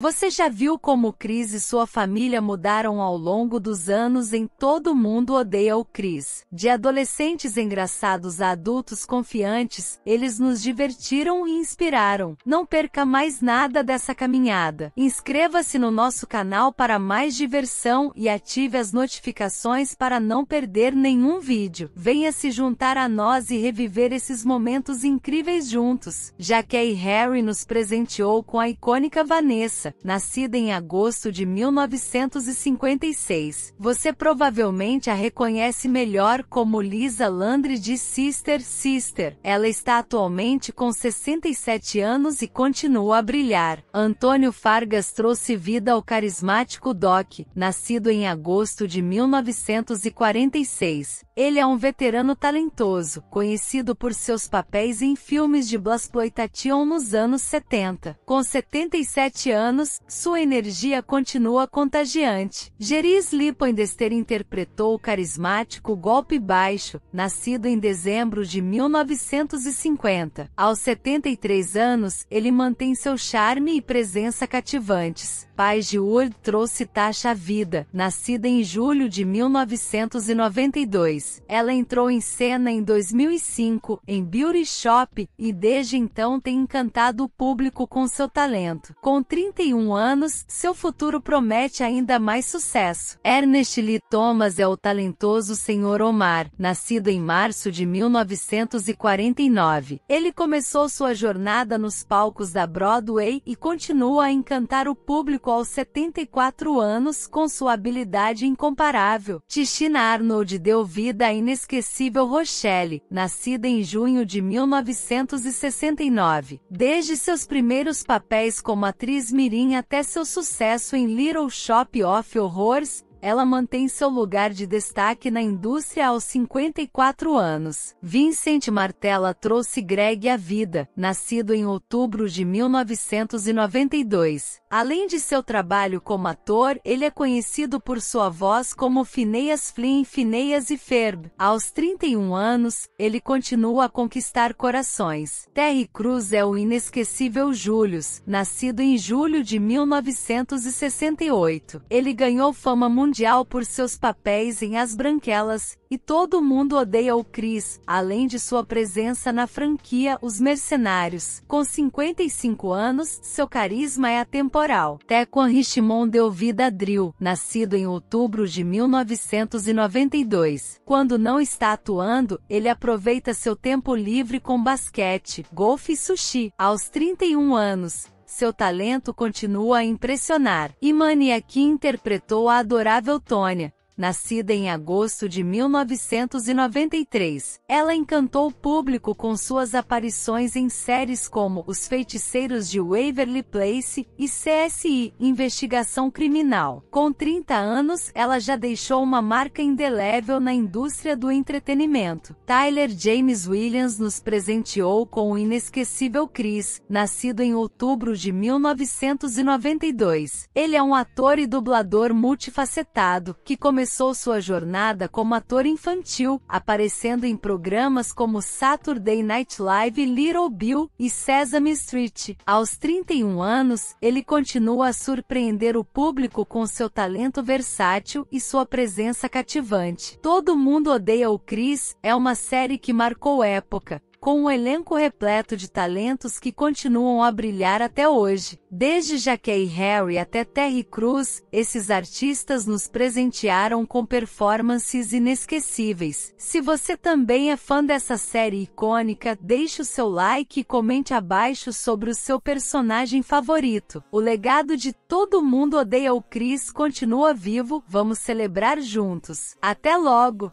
Você já viu como Chris e sua família mudaram ao longo dos anos em Todo Mundo Odeia o Chris? De adolescentes engraçados a adultos confiantes, eles nos divertiram e inspiraram. Não perca mais nada dessa caminhada. Inscreva-se no nosso canal para mais diversão e ative as notificações para não perder nenhum vídeo. Venha se juntar a nós e reviver esses momentos incríveis juntos, já que a Harry nos presenteou com a icônica Vanessa. Suíça, nascida em agosto de 1956. Você provavelmente a reconhece melhor como Lisa Landry de Sister Sister. Ela está atualmente com 67 anos e continua a brilhar. Antônio Fargas trouxe vida ao carismático Doc, nascido em agosto de 1946. Ele é um veterano talentoso, conhecido por seus papéis em filmes de blaxploitation nos anos 70. Com 77 anos, anos, sua energia continua contagiante. Geris Lipoindester interpretou o carismático Golpe Baixo, nascido em dezembro de 1950. Aos 73 anos, ele mantém seu charme e presença cativantes. Pai de Urd trouxe Tasha Vida, nascida em julho de 1992. Ela entrou em cena em 2005, em Beauty Shop, e desde então tem encantado o público com seu talento. Com 30 31 anos, seu futuro promete ainda mais sucesso. Ernest Lee Thomas é o talentoso Sr. Omar, nascido em março de 1949. Ele começou sua jornada nos palcos da Broadway e continua a encantar o público aos 74 anos com sua habilidade incomparável. Tishina Arnold deu vida à inesquecível Rochelle, nascida em junho de 1969. Desde seus primeiros papéis como atriz mirim até seu sucesso em Little Shop of Horrors, ela mantém seu lugar de destaque na indústria aos 54 anos. Vincent Martella trouxe Greg à vida, nascido em outubro de 1992. Além de seu trabalho como ator, ele é conhecido por sua voz como Phineas Flynn, Phineas e Ferb. Aos 31 anos, ele continua a conquistar corações. Terry Cruz é o inesquecível Julius, nascido em julho de 1968. Ele ganhou fama mundial mundial por seus papéis em As Branquelas, e todo mundo odeia o Chris, além de sua presença na franquia Os Mercenários. Com 55 anos, seu carisma é atemporal. Tequan Richimon deu vida a Drill, nascido em outubro de 1992. Quando não está atuando, ele aproveita seu tempo livre com basquete, golfe e sushi. Aos 31 anos, seu talento continua a impressionar. Imani aqui interpretou a adorável Tônia, Nascida em agosto de 1993, ela encantou o público com suas aparições em séries como Os Feiticeiros de Waverly Place e CSI Investigação Criminal. Com 30 anos, ela já deixou uma marca indelével na indústria do entretenimento. Tyler James Williams nos presenteou com o inesquecível Chris, nascido em outubro de 1992. Ele é um ator e dublador multifacetado que começou começou sua jornada como ator infantil, aparecendo em programas como Saturday Night Live, Little Bill e Sesame Street. Aos 31 anos, ele continua a surpreender o público com seu talento versátil e sua presença cativante. Todo mundo odeia o Chris é uma série que marcou época, com um elenco repleto de talentos que continuam a brilhar até hoje. Desde Jaquet e Harry até Terry Cruz, esses artistas nos presentearam com performances inesquecíveis. Se você também é fã dessa série icônica, deixe o seu like e comente abaixo sobre o seu personagem favorito. O legado de Todo Mundo Odeia o Chris continua vivo, vamos celebrar juntos. Até logo!